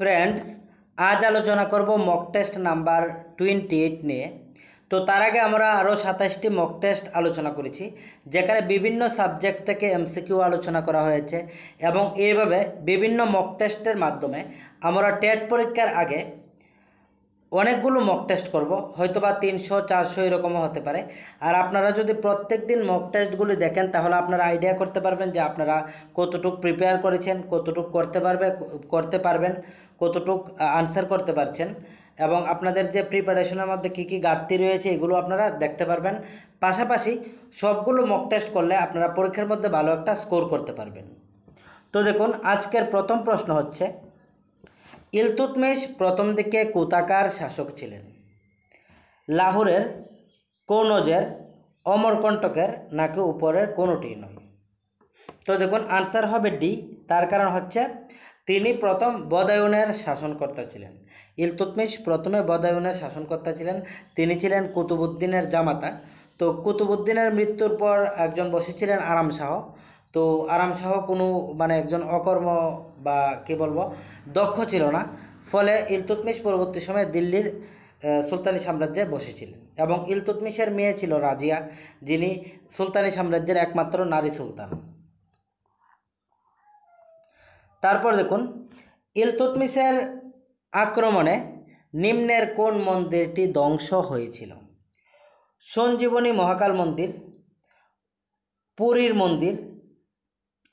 friends আজ আলোচনা করব mock test number twenty eight নিয়ে তো তার আগে আমরা আরও সাতাশটি মক টেস্ট আলোচনা করেছি যেখানে বিভিন্ন সাবজেক্ট থেকে এমসিকিউ আলোচনা করা হয়েছে এবং এইভাবে বিভিন্ন মক টেস্টের মাধ্যমে আমরা টেট পরীক্ষার আগে অনেকগুলো মক টেস্ট করব হয়তো বা তিনশো চারশো এরকমও হতে পারে আর আপনারা যদি প্রত্যেক দিন মক টেস্টগুলি দেখেন তাহলে আপনারা আইডিয়া করতে পারবেন যে আপনারা কতটুক প্রিপেয়ার করেছেন কতটুক করতে পারবে করতে পারবেন কতটুক আনসার করতে পারছেন এবং আপনাদের যে প্রিপারেশনের মধ্যে কী কী ঘাটতি রয়েছে এগুলো আপনারা দেখতে পারবেন পাশাপাশি সবগুলো মক টেস্ট করলে আপনারা পরীক্ষার মধ্যে ভালো একটা স্কোর করতে পারবেন তো দেখুন আজকের প্রথম প্রশ্ন হচ্ছে ইলতুতমিশ প্রথম দিকে কুতাকার শাসক ছিলেন লাহোরের কৌনজের অমরকণ্টকের নাকি উপরের কোনোটি নয় তো দেখুন আনসার হবে ডি তার কারণ হচ্ছে তিনি প্রথম বদায়ুনের শাসনকর্তা ছিলেন ইলতুতমিশ প্রথমে বদায়ুনের শাসনকর্তা ছিলেন তিনি ছিলেন কুতুবুদ্দিনের জামাতা তো কুতুবুদ্দিনের মৃত্যুর পর একজন বসেছিলেন আরাম শাহ তো আরাম শাহ কোনো মানে একজন অকর্ম বা কি বলবো দক্ষ ছিল না ফলে ইলতুতমিশ পরবর্তী সময়ে দিল্লির সুলতানি সাম্রাজ্যে বসেছিলেন এবং ইলতুতমিশের মেয়ে ছিল রাজিয়া যিনি সুলতানি সাম্রাজ্যের একমাত্র নারী সুলতান তারপর দেখুন ইলতুতমিসের আক্রমণে নিম্নের কোন মন্দিরটি ধ্বংস হয়েছিল সঞ্জীবনী মহাকাল মন্দির পুরীর মন্দির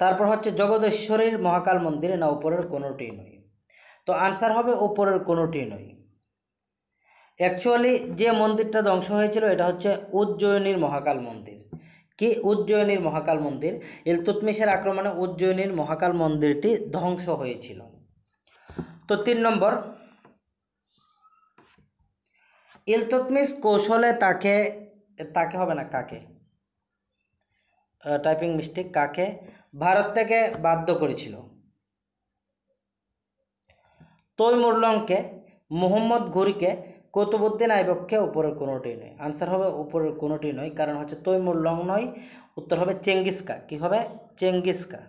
তারপর হচ্ছে জগদেশ্বরীর মহাকাল মন্দির না উপরের কোনোটি নয় তো আনসার হবে উপরের কোনোটি নয় অ্যাকচুয়ালি যে মন্দিরটা ধ্বংস হয়েছিল এটা হচ্ছে উজ্জয়িনীর মহাকাল মন্দির কি উজ্জয়িনীর মহাকাল মন্দির ইলতুতমিশের আক্রমণে উজ্জয়িনীর মহাকাল মন্দিরটি ধ্বংস হয়েছিল তো তিন নম্বর ইলতুতমিস কৌশলে তাকে তাকে হবে না কাকে টাইপিং মিস্টেক কাকে ভারত থেকে বাধ্য করেছিল তৈমুরলংকে মোহাম্মদ ঘুরিকে কৌতুবুদ্দিন আইবক্ষে উপরের কোনোটি নয় আনসার হবে উপরের কোনোটি নয় কারণ হচ্ছে তৈমুর লং নয় উত্তর হবে চেঙ্গিসকা কি হবে চেঙ্গিসকা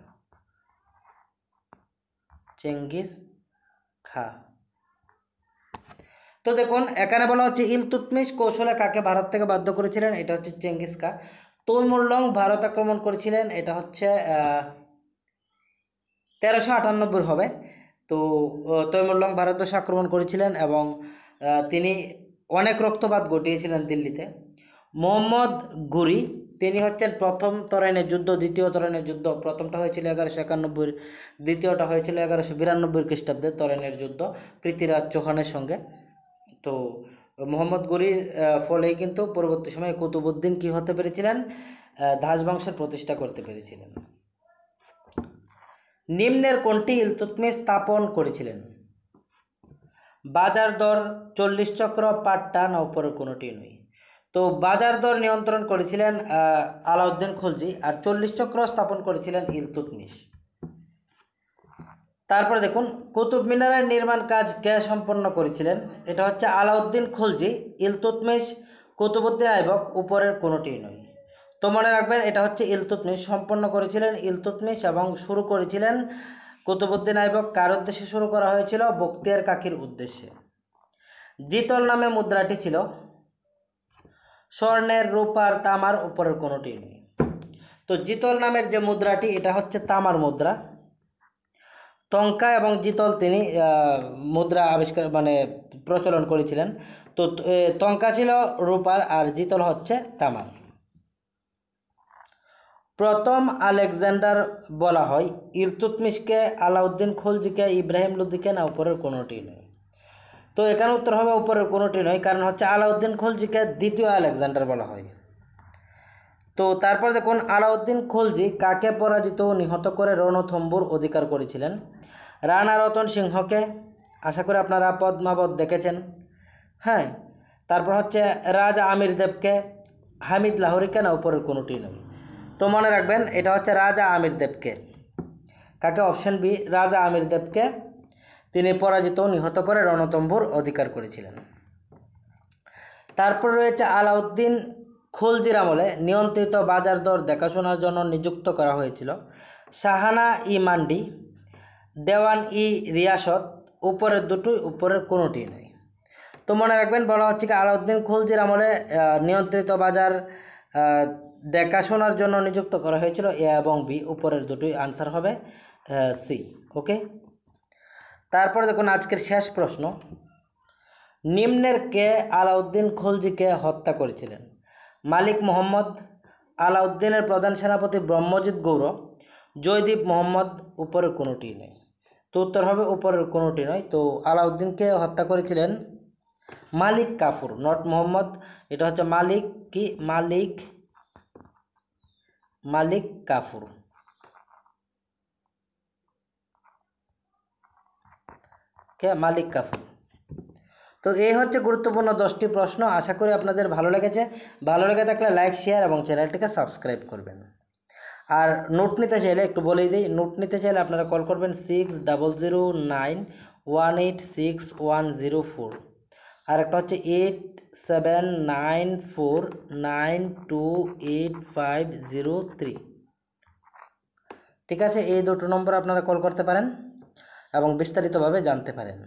চেঙ্গিস খা তো দেখুন এখানে বলা হচ্ছে ইলতুতমিশ কৌশলে কাকে ভারত থেকে বাধ্য করেছিলেন এটা হচ্ছে চেঙ্গিস খা তৈমুর লং ভারত আক্রমণ করেছিলেন এটা হচ্ছে তেরোশো আটানব্বই হবে তো তৈমুর লং ভারতবর্ষে আক্রমণ করেছিলেন এবং তিনি অনেক রক্তপাত ঘটিয়েছিলেন দিল্লিতে মোহাম্মদ গুরি তিনি হচ্ছেন প্রথম তরাইনের যুদ্ধ দ্বিতীয় তরণের যুদ্ধ প্রথমটা হয়েছিল এগারোশো একানব্বই দ্বিতীয়টা হয়েছিল এগারোশো বিরানব্বই খ্রিস্টাব্দে তরণের যুদ্ধ পৃথ্বীরাজ চৌহানের সঙ্গে তো মোহাম্মদ গরির ফলেই কিন্তু পরবর্তী সময়ে কুতুবুদ্দিন কী হতে পেরেছিলেন দাস বংশের প্রতিষ্ঠা করতে পেরেছিলেন নিম্নের কোনটি ইলতুতমি স্থাপন করেছিলেন বাজার দর চল্লিশ চক্র পার টান অপর কোনোটি নয় তো বাজার দর নিয়ন্ত্রণ করেছিলেন আলাউদ্দিন খলজি আর চল্লিশ চক্র স্থাপন করেছিলেন ইলতুতমিশ তারপরে দেখুন কুতুব মিনারের নির্মাণ কাজ কে সম্পন্ন করেছিলেন এটা হচ্ছে আলাউদ্দিন খলজি ইলতুতমিশ কুতুবুদ্দিন আইবক উপরের কোনোটি নয় তো মনে রাখবেন এটা হচ্ছে ইলতুতমিশ সম্পন্ন করেছিলেন ইলতুতমিশ এবং শুরু করেছিলেন কুতুবুদ্দিন আইবক কার উদ্দেশ্যে শুরু করা হয়েছিল বক্তিয়ার কাকির উদ্দেশ্যে জিতল নামে মুদ্রাটি ছিল স্বর্ণের রূপার তামার উপরের কোনোটি নেই তো জিতল নামের যে মুদ্রাটি এটা হচ্ছে তামার মুদ্রা টঙ্কা এবং জিতল তিনি মুদ্রা আবিষ্কার মানে প্রচলন করেছিলেন তো টঙ্কা ছিল রূপার আর জিতল হচ্ছে তামার প্রথম আলেকজান্ডার বলা হয় ইরতুতমিশকে আলাউদ্দিন খলজিকে ইব্রাহিম লুদ্দিকে না উপরের কোনোটি নয় তো এখানে উত্তর হবে উপরের কোনোটি নয় কারণ হচ্ছে আলাউদ্দিন খলজিকে দ্বিতীয় আলেকজান্ডার বলা হয় তো তারপর দেখুন আলাউদ্দিন খলজি কাকে পরাজিত ও নিহত করে রণথম্বুর অধিকার করেছিলেন রানা রতন সিংহকে আশা করি আপনারা পদ্মাবত দেখেছেন হ্যাঁ তারপর হচ্ছে রাজা আমির দেবকে হামিদ লাহরিকে না উপরের কোনোটি নয় তো মনে রাখবেন এটা হচ্ছে রাজা আমির দেবকে কাকে অপশন বি রাজা আমির দেবকে তিনি পরাজিত নিহত করে রণতম্বুর অধিকার করেছিলেন তারপর রয়েছে আলাউদ্দিন খুলজির আমলে নিয়ন্ত্রিত বাজার দর দেখাশোনার জন্য নিযুক্ত করা হয়েছিল সাহানা ই মান্ডি দেওয়ান ই রিয়াসত উপরের দুটোই উপরের কোনোটি নেই তো মনে রাখবেন বলা হচ্ছে কি আলাউদ্দিন খুলজির আমলে নিয়ন্ত্রিত বাজার দেখাশোনার জন্য নিযুক্ত করা হয়েছিল এ এবং বি উপরের দুটোই আনসার হবে সি ওকে তারপরে দেখুন আজকের শেষ প্রশ্ন নিম্নের কে আলাউদ্দিন খলজিকে হত্যা করেছিলেন মালিক মোহাম্মদ আলাউদ্দিনের প্রধান সেনাপতি ব্রহ্মজিৎ গৌর জয়দীপ মোহাম্মদ উপরের কোনোটি নেই তো উত্তর হবে উপরের কোনোটি নয় তো আলাউদ্দিনকে হত্যা করেছিলেন মালিক কাফুর নট মোহাম্মদ এটা হচ্ছে মালিক কে মালিক মালিক কাফুর কে মালিক কাফুর তো এই হচ্ছে গুরুত্বপূর্ণ দশটি প্রশ্ন আশা করি আপনাদের ভালো লেগেছে ভালো লেগে থাকলে লাইক শেয়ার এবং চ্যানেলটিকে সাবস্ক্রাইব করবেন আর নোট নিতে চাইলে একটু বলেই দিই নোট নিতে চাইলে আপনারা কল করবেন six double zero nine one eight six one zero four আর একটা হচ্ছে eight seven nine four nine two eight five zero three ঠিক আছে এই দুটো নম্বর আপনারা কল করতে পারেন এবং বিস্তারিতভাবে জানতে পারেন